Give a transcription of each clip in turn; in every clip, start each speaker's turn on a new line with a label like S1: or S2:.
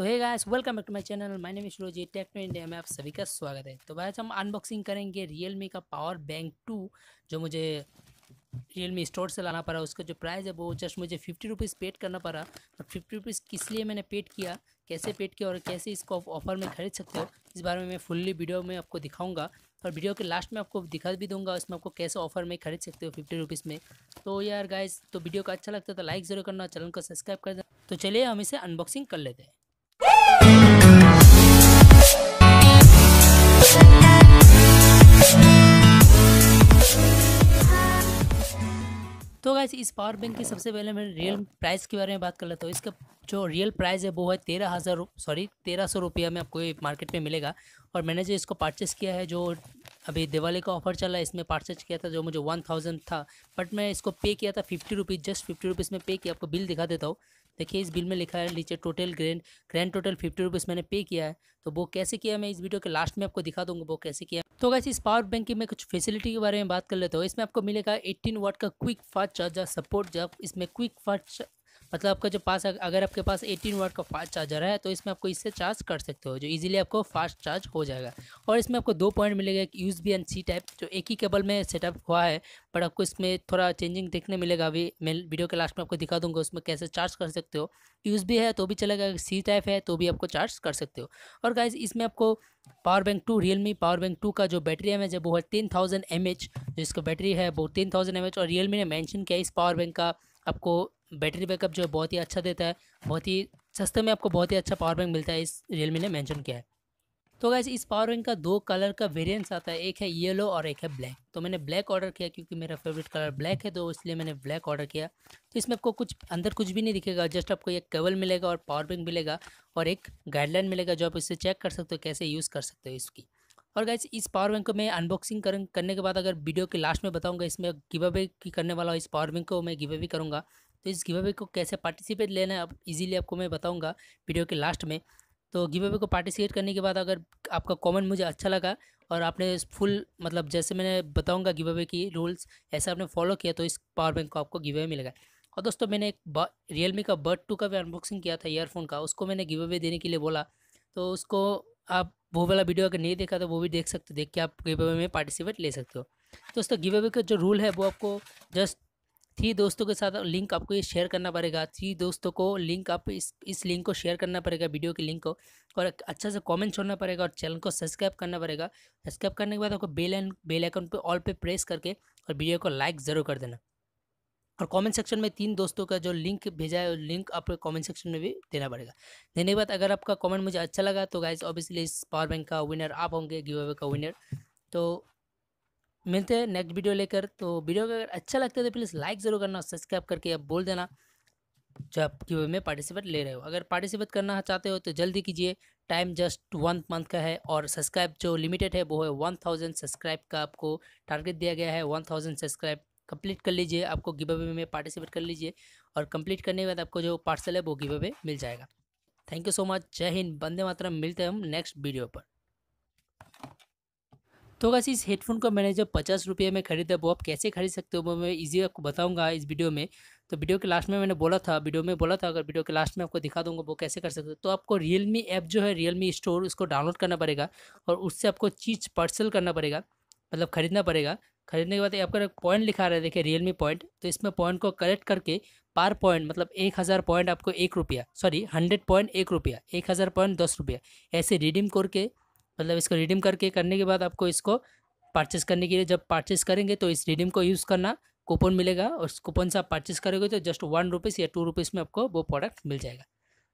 S1: तो है guys welcome back to my channel my name is Rosie tech to India में आप सभी का स्वागत है तो भाई हम अनबॉक्सिंग करेंगे रियलमी का पावर बैंक टू जो मुझे रियलमी स्टोर से लाना पड़ा उसका जो प्राइस है वो जस्ट मुझे फिफ्टी रुपीज़ पेड करना पड़ा और फिफ्टी रुपीज़ किस लिए मैंने पेड किया कैसे पेड किया और कैसे इसको ऑफर में खरीद सकते हो इस बारे में मैं फुल्ली वीडियो में आपको दिखाऊँगा और वीडियो के लास्ट में आपको दिखा भी दूंगा उसमें आपको कैसे ऑफर में खरीद सकते हो फिफ्टी रुपीज़ में तो यार गाइज तो वीडियो का अच्छा लगता है तो लाइक ज़रूर करना चैनल को सब्सक्राइब कर देना तो चलिए हम इसे अनबॉक्सिंग कर लेते हैं गाइस इस पावर बैंक की सबसे पहले मैं रियल प्राइस के बारे में बात कर लेता हूँ इसका जो रियल प्राइस है वो है तेरह हज़ार सॉरी तेरह सौ रुपया में आपको मार्केट में मिलेगा और मैंने जो इसको परचेस किया है जो अभी दिवाली का ऑफर चला है इसमें परचेज किया था जो मुझे वन थाउजेंड था बट मैं इसको पे किया था fifty rupees just fifty rupees में पे किया आपको बिल दिखा देता हूँ देखिए इस बिल में लिखा है नीचे total grand grand total fifty rupees मैंने पे किया है तो वो कैसे किया मैं इस वीडियो के लास्ट में आपको दिखा दूँगा वो कैसे किया तो वैसे इस पावर बैंक की मैं कुछ फैसिलिटी के बारे में बात कर लेता हूँ इसमें आपको मिलेगा एट्टीन वाट का क्विक फास्ट चार्जर सपोर्ट जब इसमें क्विक फास्ट मतलब आपका जो पास अगर आपके पास 18 वाट का फास्ट चार्जर है तो इसमें आपको इससे चार्ज कर सकते हो जो इजीली आपको फास्ट चार्ज हो जाएगा और इसमें आपको दो पॉइंट मिलेगा एक use B and C type जो एक ही केबल में सेटअप हुआ है बट आपको इसमें थोड़ा चेंजिंग देखने मिलेगा अभी मैं वीडियो के लास्ट में आपको दिखा दूंगा उसमें कैसे चार्ज कर सकते हो यूज भी है तो भी चलेगा अगर सी टाइप है तो भी आपको चार्ज कर सकते हो और गाइज इसमें आपको power bank two Realme power bank two का जो बैटरी एम है वो है टेन थाउजेंड एम एच जो इसका बैटरी है वो टेन थाउजेंड एम एच और रियलमी ने मैंशन किया इस पावर बैंक का आपको बैटरी बैकअप जो है बहुत ही अच्छा देता है बहुत ही सस्ते में आपको बहुत ही अच्छा पावर बैंक मिलता है इस रियलमी ने मैंशन किया है तो गैस इस पावर बैंक का दो कलर का वेरिएंट्स आता है एक है येलो और एक है ब्लैक तो मैंने ब्लैक ऑर्डर किया क्योंकि मेरा फेवरेट कलर ब्लैक है तो इसलिए मैंने ब्लैक ऑर्डर किया तो इसमें आपको कुछ अंदर कुछ भी नहीं दिखेगा जस्ट आपको एक केबल मिलेगा और पावर बैंक मिलेगा और एक गाइडलाइन मिलेगा जो आप इससे चेक कर सकते हो कैसे यूज़ कर सकते हो इसकी और गैस इस पावर बैंक को मैं अनबॉक्सिंग करने के बाद अगर वीडियो के लास्ट में बताऊँगा इसमें गिव की करने वाला इस पावर बैंक को मैं गिवे अवे करूँगा तो इस गिव अवे को कैसे पार्टिसिपेट लेना है आप इजीली आपको मैं बताऊंगा वीडियो के लास्ट में तो गिव अवे को पार्टिसिपेट करने के बाद अगर आपका कमेंट मुझे अच्छा लगा और आपने फुल मतलब जैसे मैंने बताऊंगा गिव अवे की रूल्स ऐसे आपने फॉलो किया तो इस पावर बैंक को आपको गिव अवे मिलेगा और दोस्तों मैंने एक रियलमी का बर्ड टू का भी अनबॉक्सिंग किया था ईयरफोन का उसको मैंने गिव अवे देने के लिए बोला तो उसको आप वो वाला वीडियो अगर नहीं देखा तो वो भी देख सकते हो देख के आप गिव अवे में पार्टिसिपेट ले सकते हो दोस्तों गिव अवे का जो रूल है वो आपको जस्ट थ्री दोस्तों के साथ लिंक आपको ये शेयर करना पड़ेगा थ्री दोस्तों को लिंक आप इस इस लिंक को शेयर करना पड़ेगा वीडियो के लिंक को और अच्छा से कमेंट छोड़ना पड़ेगा और चैनल को सब्सक्राइब करना पड़ेगा सब्सक्राइब करने के बाद आपको बेल एंड बेल आइकन पे ऑल पे प्रेस करके और वीडियो को लाइक ज़रूर कर देना और कमेंट सेक्शन में तीन दोस्तों का जो लिंक भेजा है लिंक आपको कमेंट सेक्शन में भी देना पड़ेगा देने के बाद अगर आपका कमेंट मुझे अच्छा लगा तो गाइज ऑब्वियसली इस पावर बैंक का विनर आप होंगे गिव अवे का विनर तो मिलते हैं नेक्स्ट वीडियो लेकर तो वीडियो अगर अच्छा लगता है तो प्लीज़ लाइक ज़रूर करना सब्सक्राइब करके आप बोल देना जो कि वे में पार्टिसिपेट ले रहे हो अगर पार्टिसिपेट करना चाहते हो तो जल्दी कीजिए टाइम जस्ट वन मंथ का है और सब्सक्राइब जो लिमिटेड है वो है वन थाउजेंड सब्सक्राइब का आपको टारगेट दिया गया है वन थाउजेंड सब्सक्राइब कंप्लीट कर लीजिए आपको गिव अवे में पार्टिसिपेट कर लीजिए और कंप्लीट करने के बाद आपको जो पार्सल है वो गिव अवे मिल जाएगा थैंक यू सो मच जय हिंद बंदे मातरम मिलते हैं हम नेक्स्ट वीडियो पर तो अगर इस हेडफोन को मैंने जो पचास रुपये में खरीदा वो आप कैसे खरीद सकते हो वो मैं इजी आपको बताऊंगा इस वीडियो में तो वीडियो के लास्ट में मैंने बोला था वीडियो में बोला था अगर वीडियो के लास्ट में आपको दिखा दूंगा वो कैसे कर सकते हो तो आपको रियलमी ऐप जो है रियलमी स्टोर उसको डाउनलोड करना पड़ेगा और उससे आपको चीज़ पार्सल करना पड़ेगा मतलब खरीदना पड़ेगा खरीदने के बाद आपका पॉइंट लिखा रहा है देखिए रियलमी पॉइंट तो इसमें पॉइंट को कलेक्ट करके पार पॉइंट मतलब एक हज़ार पॉइंट आपको एक रुपया सॉरी हंड्रेड पॉइंट एक रुपया एक हज़ार पॉइंट दस रुपया ऐसे रिडीम करके मतलब इसको रिडीम करके करने के बाद आपको इसको परचेस करने के लिए जब परचेस करेंगे तो इस रिडीम को यूज़ करना कूपन मिलेगा और कूपन से आप परचेस करोगे तो जस्ट वन रुपीज़ या टू रुपीज़ में आपको वो प्रोडक्ट मिल जाएगा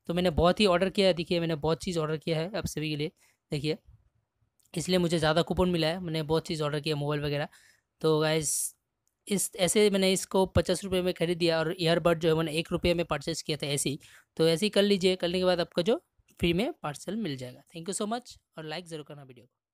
S1: तो मैंने बहुत ही ऑर्डर किया है देखिए मैंने बहुत चीज़ ऑर्डर किया है आप सभी के लिए देखिए इसलिए मुझे ज़्यादा कूपन मिला है मैंने बहुत चीज़ ऑर्डर किया मोबाइल वगैरह तो गाइस इस ऐसे मैंने इसको पचास रुपये में खरीद दिया और ईयरबड जो है मैंने एक रुपये में परचेस किया था ऐसे ही तो ऐसे ही कर लीजिए करने के बाद आपका जो फ्री में पार्सल मिल जाएगा थैंक यू सो मच और लाइक ज़रूर करना वीडियो को